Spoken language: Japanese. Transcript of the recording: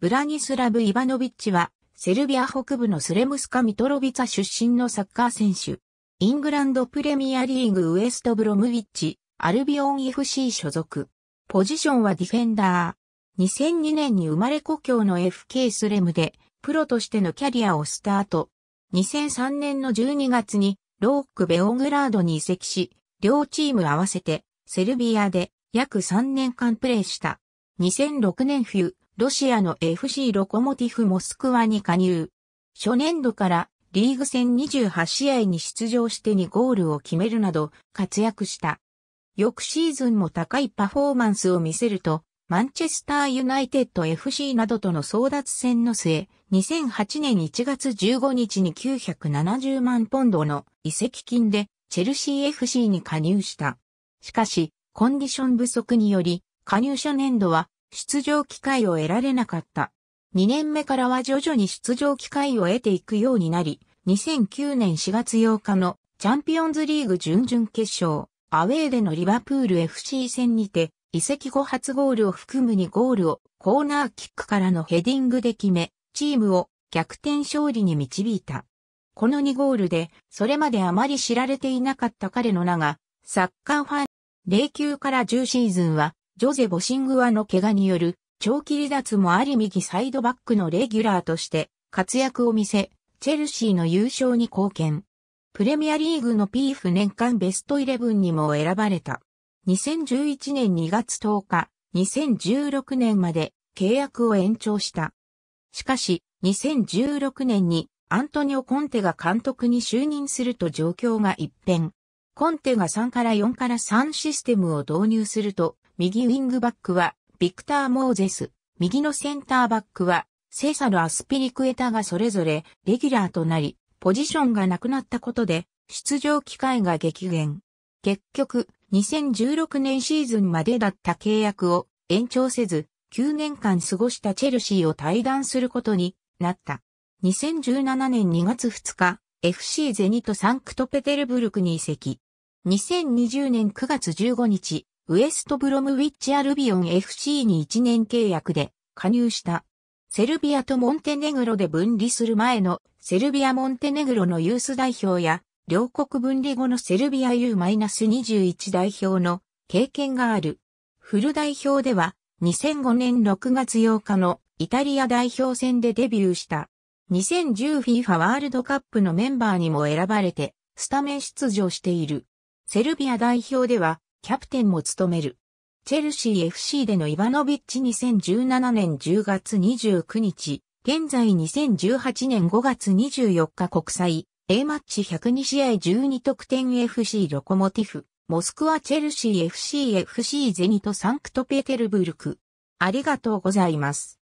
ブラニスラブ・イバノビッチは、セルビア北部のスレムスカ・ミトロビツァ出身のサッカー選手。イングランドプレミアリーグウエストブロムウィッチ、アルビオン FC 所属。ポジションはディフェンダー。2002年に生まれ故郷の FK スレムで、プロとしてのキャリアをスタート。2003年の12月に、ローク・ベオグラードに移籍し、両チーム合わせて、セルビアで約3年間プレーした。2006年冬、ロシアの FC ロコモティフモスクワに加入。初年度からリーグ戦28試合に出場して2ゴールを決めるなど活躍した。翌シーズンも高いパフォーマンスを見せると、マンチェスターユナイテッド FC などとの争奪戦の末、2008年1月15日に970万ポンドの移籍金でチェルシー FC に加入した。しかし、コンディション不足により、加入初年度は出場機会を得られなかった。2年目からは徐々に出場機会を得ていくようになり、2009年4月8日のチャンピオンズリーグ準々決勝、アウェーでのリバプール FC 戦にて、移籍後初ゴールを含む2ゴールをコーナーキックからのヘディングで決め、チームを逆転勝利に導いた。この2ゴールで、それまであまり知られていなかった彼の名が、サッカーファン、09から10シーズンは、ジョゼ・ボシングワの怪我による長期離脱もあり右サイドバックのレギュラーとして活躍を見せ、チェルシーの優勝に貢献。プレミアリーグのピーフ年間ベストイレブンにも選ばれた。2011年2月10日、2016年まで契約を延長した。しかし、2016年にアントニオ・コンテが監督に就任すると状況が一変。コンテが3から4から3システムを導入すると、右ウィングバックは、ビクター・モーゼス、右のセンターバックは、セーサル・アスピリクエタがそれぞれ、レギュラーとなり、ポジションがなくなったことで、出場機会が激減。結局、2016年シーズンまでだった契約を延長せず、9年間過ごしたチェルシーを退団することになった。2017年2月2日、FC ゼニとサンクトペテルブルクに移籍。2020年9月15日、ウエストブロムウィッチアルビオン FC に1年契約で加入した。セルビアとモンテネグロで分離する前のセルビア・モンテネグロのユース代表や両国分離後のセルビア U-21 代表の経験がある。フル代表では2005年6月8日のイタリア代表戦でデビューした。2010FIFA ワールドカップのメンバーにも選ばれてスタメン出場している。セルビア代表ではキャプテンも務める。チェルシー FC でのイバノビッチ2017年10月29日、現在2018年5月24日国際、A マッチ102試合12得点 FC ロコモティフ、モスクワチェルシー FC FC ゼニトサンクトペテルブルク。ありがとうございます。